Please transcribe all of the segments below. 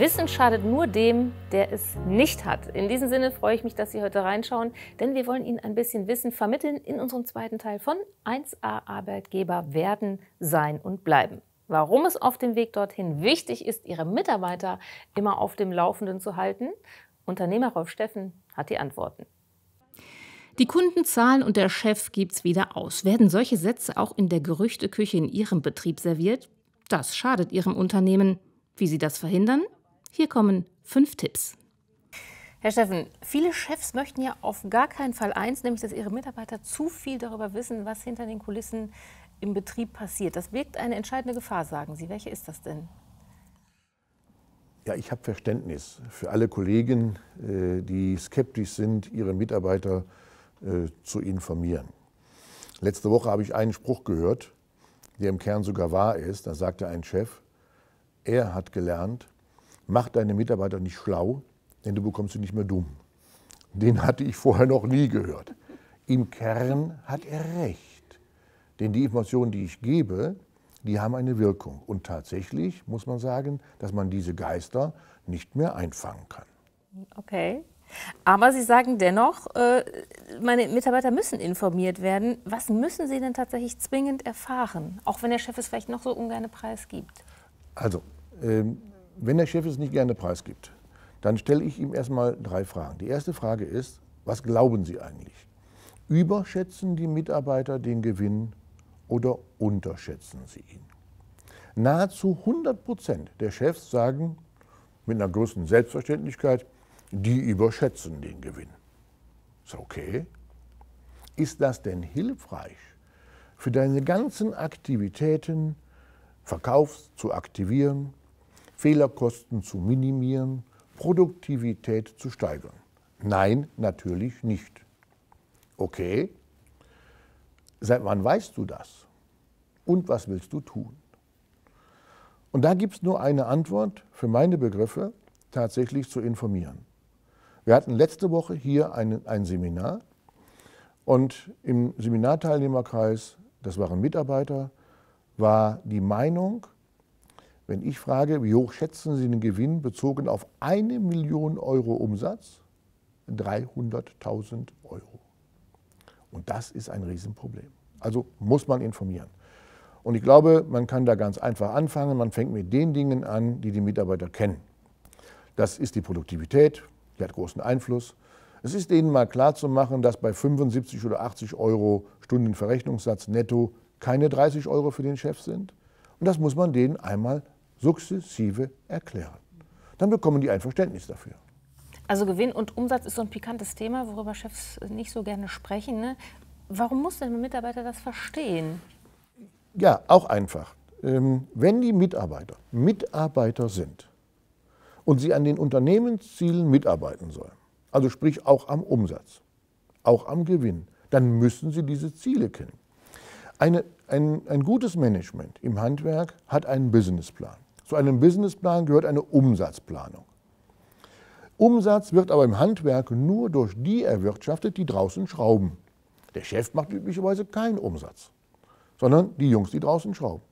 Wissen schadet nur dem, der es nicht hat. In diesem Sinne freue ich mich, dass Sie heute reinschauen, denn wir wollen Ihnen ein bisschen Wissen vermitteln in unserem zweiten Teil von 1a Arbeitgeber werden, sein und bleiben. Warum es auf dem Weg dorthin wichtig ist, Ihre Mitarbeiter immer auf dem Laufenden zu halten? Unternehmer Rolf Steffen hat die Antworten. Die Kunden zahlen und der Chef gibt's wieder aus. Werden solche Sätze auch in der Gerüchteküche in Ihrem Betrieb serviert? Das schadet Ihrem Unternehmen. Wie Sie das verhindern? Hier kommen fünf Tipps. Herr Steffen, viele Chefs möchten ja auf gar keinen Fall eins, nämlich dass ihre Mitarbeiter zu viel darüber wissen, was hinter den Kulissen im Betrieb passiert. Das birgt eine entscheidende Gefahr, sagen Sie. Welche ist das denn? Ja, ich habe Verständnis für alle Kollegen, äh, die skeptisch sind, ihre Mitarbeiter äh, zu informieren. Letzte Woche habe ich einen Spruch gehört, der im Kern sogar wahr ist. Da sagte ein Chef, er hat gelernt, mach deine Mitarbeiter nicht schlau, denn du bekommst sie nicht mehr dumm. Den hatte ich vorher noch nie gehört. Im Kern hat er recht, denn die Informationen, die ich gebe, die haben eine Wirkung. Und tatsächlich muss man sagen, dass man diese Geister nicht mehr einfangen kann. Okay. Aber Sie sagen dennoch, äh, meine Mitarbeiter müssen informiert werden. Was müssen sie denn tatsächlich zwingend erfahren, auch wenn der Chef es vielleicht noch so ungern preisgibt? Also, ähm, wenn der Chef es nicht gerne preisgibt, dann stelle ich ihm erstmal drei Fragen. Die erste Frage ist, was glauben Sie eigentlich? Überschätzen die Mitarbeiter den Gewinn oder unterschätzen sie ihn? Nahezu 100 Prozent der Chefs sagen mit einer größten Selbstverständlichkeit, die überschätzen den Gewinn. Ist okay. Ist das denn hilfreich für deine ganzen Aktivitäten, Verkaufs zu aktivieren, Fehlerkosten zu minimieren, Produktivität zu steigern? Nein, natürlich nicht. Okay, seit wann weißt du das? Und was willst du tun? Und da gibt es nur eine Antwort für meine Begriffe, tatsächlich zu informieren. Wir hatten letzte Woche hier ein, ein Seminar und im Seminarteilnehmerkreis, das waren Mitarbeiter, war die Meinung, wenn ich frage, wie hoch schätzen Sie den Gewinn bezogen auf eine Million Euro Umsatz? 300.000 Euro. Und das ist ein Riesenproblem. Also muss man informieren. Und ich glaube, man kann da ganz einfach anfangen. Man fängt mit den Dingen an, die die Mitarbeiter kennen. Das ist die Produktivität, die hat großen Einfluss. Es ist denen mal klarzumachen, dass bei 75 oder 80 Euro Stundenverrechnungssatz netto keine 30 Euro für den Chef sind. Und das muss man denen einmal sukzessive erklären. Dann bekommen die ein Verständnis dafür. Also Gewinn und Umsatz ist so ein pikantes Thema, worüber Chefs nicht so gerne sprechen. Ne? Warum muss denn ein Mitarbeiter das verstehen? Ja, auch einfach. Ähm, wenn die Mitarbeiter Mitarbeiter sind und sie an den Unternehmenszielen mitarbeiten sollen, also sprich auch am Umsatz, auch am Gewinn, dann müssen sie diese Ziele kennen. Eine, ein, ein gutes Management im Handwerk hat einen Businessplan. Zu einem Businessplan gehört eine Umsatzplanung. Umsatz wird aber im Handwerk nur durch die erwirtschaftet, die draußen schrauben. Der Chef macht üblicherweise keinen Umsatz, sondern die Jungs, die draußen schrauben,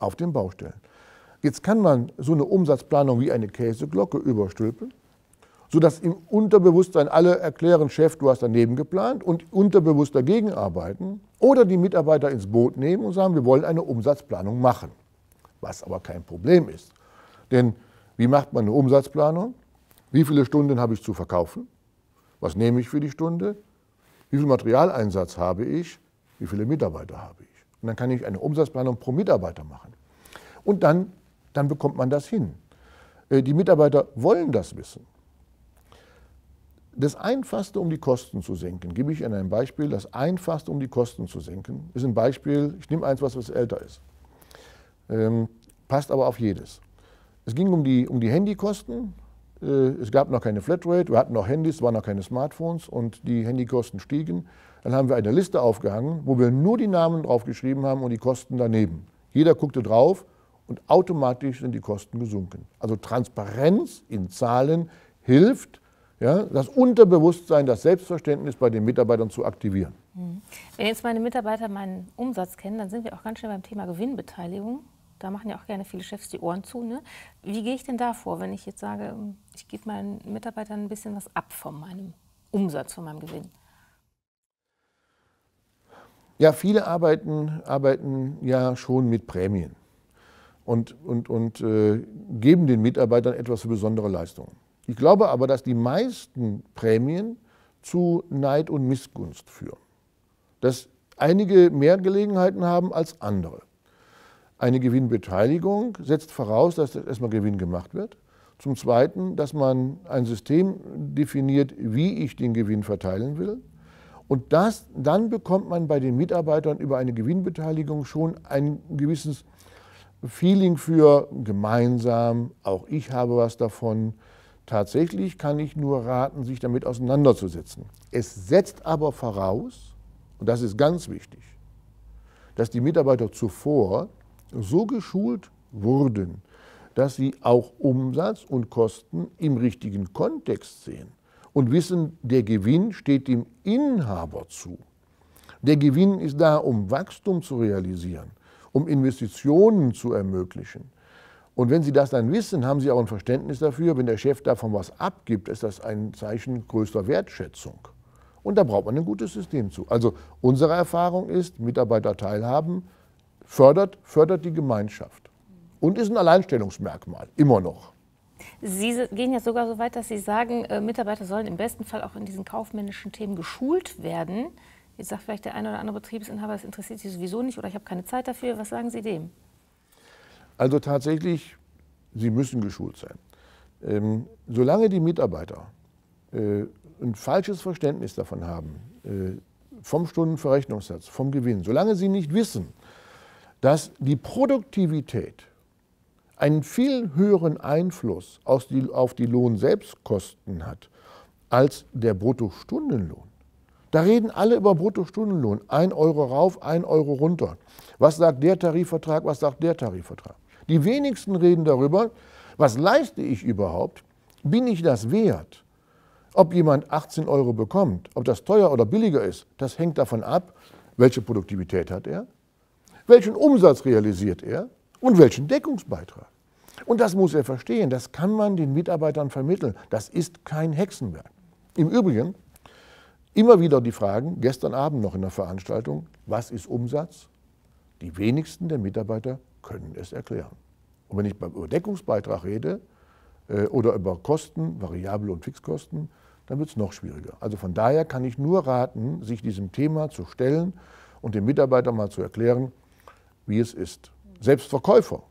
auf den Baustellen. Jetzt kann man so eine Umsatzplanung wie eine Käseglocke überstülpen, sodass im Unterbewusstsein alle erklären, Chef, du hast daneben geplant und unterbewusst dagegen arbeiten oder die Mitarbeiter ins Boot nehmen und sagen, wir wollen eine Umsatzplanung machen was aber kein Problem ist. Denn wie macht man eine Umsatzplanung? Wie viele Stunden habe ich zu verkaufen? Was nehme ich für die Stunde? Wie viel Materialeinsatz habe ich? Wie viele Mitarbeiter habe ich? Und dann kann ich eine Umsatzplanung pro Mitarbeiter machen. Und dann, dann bekommt man das hin. Äh, die Mitarbeiter wollen das wissen. Das Einfachste, um die Kosten zu senken, gebe ich Ihnen ein Beispiel. Das Einfachste, um die Kosten zu senken, ist ein Beispiel, ich nehme eins, was, was älter ist. Ähm, passt aber auf jedes. Es ging um die, um die Handykosten. Äh, es gab noch keine Flatrate, wir hatten noch Handys, es waren noch keine Smartphones und die Handykosten stiegen. Dann haben wir eine Liste aufgehangen, wo wir nur die Namen draufgeschrieben haben und die Kosten daneben. Jeder guckte drauf und automatisch sind die Kosten gesunken. Also Transparenz in Zahlen hilft, ja, das Unterbewusstsein, das Selbstverständnis bei den Mitarbeitern zu aktivieren. Hm. Wenn jetzt meine Mitarbeiter meinen Umsatz kennen, dann sind wir auch ganz schnell beim Thema Gewinnbeteiligung da machen ja auch gerne viele Chefs die Ohren zu. Ne? Wie gehe ich denn da vor, wenn ich jetzt sage, ich gebe meinen Mitarbeitern ein bisschen was ab von meinem Umsatz, von meinem Gewinn? Ja, viele arbeiten, arbeiten ja schon mit Prämien und, und, und äh, geben den Mitarbeitern etwas für besondere Leistungen. Ich glaube aber, dass die meisten Prämien zu Neid und Missgunst führen. Dass einige mehr Gelegenheiten haben als andere. Eine Gewinnbeteiligung setzt voraus, dass erstmal Gewinn gemacht wird. Zum Zweiten, dass man ein System definiert, wie ich den Gewinn verteilen will. Und das, dann bekommt man bei den Mitarbeitern über eine Gewinnbeteiligung schon ein gewisses Feeling für gemeinsam, auch ich habe was davon. Tatsächlich kann ich nur raten, sich damit auseinanderzusetzen. Es setzt aber voraus, und das ist ganz wichtig, dass die Mitarbeiter zuvor so geschult wurden, dass sie auch Umsatz und Kosten im richtigen Kontext sehen und wissen, der Gewinn steht dem Inhaber zu. Der Gewinn ist da, um Wachstum zu realisieren, um Investitionen zu ermöglichen. Und wenn Sie das dann wissen, haben Sie auch ein Verständnis dafür, wenn der Chef davon was abgibt, ist das ein Zeichen größter Wertschätzung. Und da braucht man ein gutes System zu. Also unsere Erfahrung ist, Mitarbeiter teilhaben, fördert, fördert die Gemeinschaft. Und ist ein Alleinstellungsmerkmal, immer noch. Sie gehen ja sogar so weit, dass Sie sagen, äh, Mitarbeiter sollen im besten Fall auch in diesen kaufmännischen Themen geschult werden. Jetzt sagt vielleicht der eine oder andere Betriebsinhaber, das interessiert Sie sowieso nicht oder ich habe keine Zeit dafür. Was sagen Sie dem? Also tatsächlich, sie müssen geschult sein. Ähm, solange die Mitarbeiter äh, ein falsches Verständnis davon haben, äh, vom Stundenverrechnungssatz, vom Gewinn, solange sie nicht wissen, dass die Produktivität einen viel höheren Einfluss auf die Lohnselbstkosten hat als der Bruttostundenlohn. Da reden alle über Bruttostundenlohn. Ein Euro rauf, ein Euro runter. Was sagt der Tarifvertrag, was sagt der Tarifvertrag? Die wenigsten reden darüber, was leiste ich überhaupt? Bin ich das wert? Ob jemand 18 Euro bekommt, ob das teuer oder billiger ist, das hängt davon ab, welche Produktivität hat er, welchen Umsatz realisiert er und welchen Deckungsbeitrag? Und das muss er verstehen. Das kann man den Mitarbeitern vermitteln. Das ist kein Hexenwerk. Im Übrigen immer wieder die Fragen, gestern Abend noch in der Veranstaltung, was ist Umsatz? Die wenigsten der Mitarbeiter können es erklären. Und wenn ich über Deckungsbeitrag rede äh, oder über Kosten, Variable und Fixkosten, dann wird es noch schwieriger. Also von daher kann ich nur raten, sich diesem Thema zu stellen und dem Mitarbeiter mal zu erklären, wie es ist. Selbst Verkäufer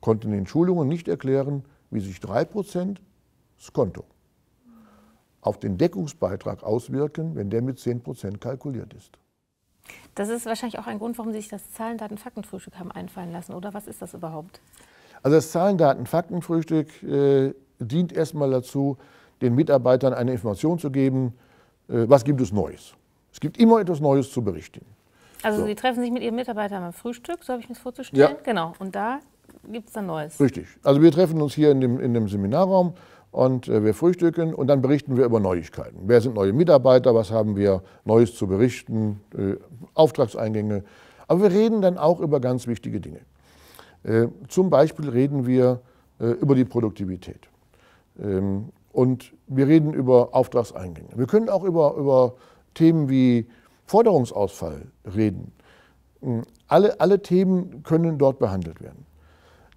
konnten in den Schulungen nicht erklären, wie sich 3% Skonto auf den Deckungsbeitrag auswirken, wenn der mit 10% kalkuliert ist. Das ist wahrscheinlich auch ein Grund, warum Sie sich das Zahlen, Daten, Faktenfrühstück haben einfallen lassen, oder? Was ist das überhaupt? Also das Zahlen, Daten, Faktenfrühstück äh, dient erstmal dazu, den Mitarbeitern eine Information zu geben, äh, was gibt es Neues. Es gibt immer etwas Neues zu berichten. Also so. Sie treffen sich mit Ihren Mitarbeitern am Frühstück, so habe ich mir das vorzustellen. Ja. Genau. Und da gibt es dann Neues. Richtig. Also wir treffen uns hier in dem, in dem Seminarraum und äh, wir frühstücken und dann berichten wir über Neuigkeiten. Wer sind neue Mitarbeiter? Was haben wir Neues zu berichten? Äh, Auftragseingänge. Aber wir reden dann auch über ganz wichtige Dinge. Äh, zum Beispiel reden wir äh, über die Produktivität. Ähm, und wir reden über Auftragseingänge. Wir können auch über, über Themen wie Forderungsausfall reden. Hm, alle, alle Themen können dort behandelt werden.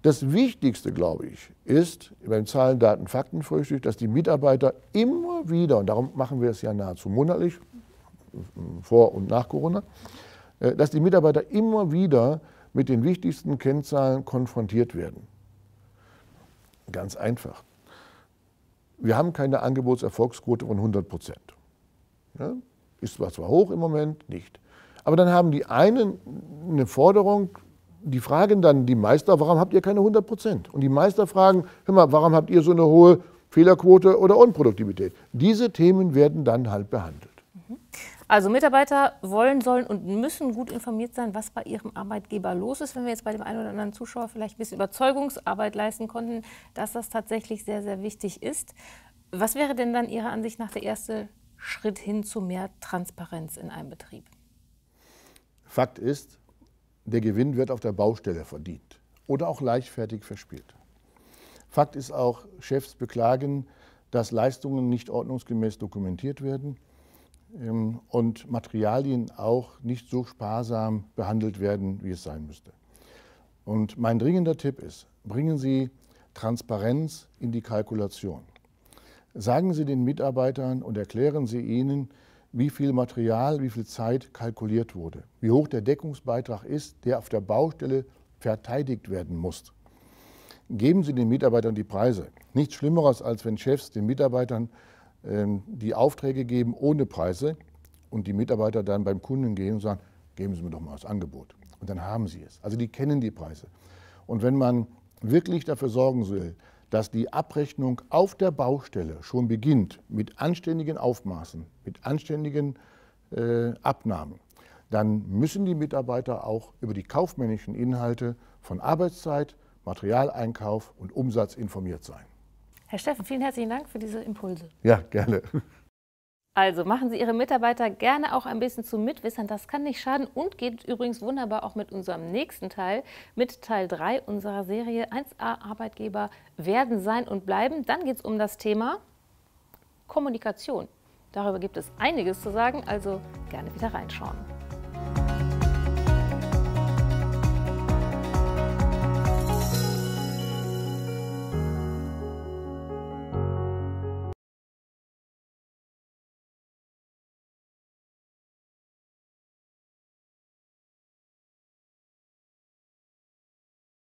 Das Wichtigste, glaube ich, ist beim Zahlen, Daten, Fakten Frühstück, dass die Mitarbeiter immer wieder, und darum machen wir es ja nahezu monatlich, vor und nach Corona, äh, dass die Mitarbeiter immer wieder mit den wichtigsten Kennzahlen konfrontiert werden. Ganz einfach. Wir haben keine Angebotserfolgsquote von 100 Prozent. Ja? Ist zwar, zwar hoch im Moment, nicht. Aber dann haben die einen eine Forderung, die fragen dann die Meister, warum habt ihr keine 100 Prozent? Und die Meister fragen, hör mal, warum habt ihr so eine hohe Fehlerquote oder Unproduktivität? Diese Themen werden dann halt behandelt. Mhm. Also Mitarbeiter wollen, sollen und müssen gut informiert sein, was bei ihrem Arbeitgeber los ist. Wenn wir jetzt bei dem einen oder anderen Zuschauer vielleicht ein bisschen Überzeugungsarbeit leisten konnten, dass das tatsächlich sehr, sehr wichtig ist. Was wäre denn dann Ihrer Ansicht nach der erste Schritt hin zu mehr Transparenz in einem Betrieb? Fakt ist, der Gewinn wird auf der Baustelle verdient oder auch leichtfertig verspielt. Fakt ist auch, Chefs beklagen, dass Leistungen nicht ordnungsgemäß dokumentiert werden ähm, und Materialien auch nicht so sparsam behandelt werden, wie es sein müsste. Und mein dringender Tipp ist, bringen Sie Transparenz in die Kalkulation. Sagen Sie den Mitarbeitern und erklären Sie ihnen, wie viel Material, wie viel Zeit kalkuliert wurde, wie hoch der Deckungsbeitrag ist, der auf der Baustelle verteidigt werden muss. Geben Sie den Mitarbeitern die Preise. Nichts Schlimmeres, als wenn Chefs den Mitarbeitern ähm, die Aufträge geben ohne Preise und die Mitarbeiter dann beim Kunden gehen und sagen, geben Sie mir doch mal das Angebot. Und dann haben sie es. Also die kennen die Preise. Und wenn man wirklich dafür sorgen will, dass die Abrechnung auf der Baustelle schon beginnt mit anständigen Aufmaßen, mit anständigen äh, Abnahmen, dann müssen die Mitarbeiter auch über die kaufmännischen Inhalte von Arbeitszeit, Materialeinkauf und Umsatz informiert sein. Herr Steffen, vielen herzlichen Dank für diese Impulse. Ja, gerne. Also machen Sie Ihre Mitarbeiter gerne auch ein bisschen zu Mitwissern, das kann nicht schaden und geht übrigens wunderbar auch mit unserem nächsten Teil, mit Teil 3 unserer Serie 1a Arbeitgeber werden, sein und bleiben. Dann geht es um das Thema Kommunikation. Darüber gibt es einiges zu sagen, also gerne wieder reinschauen.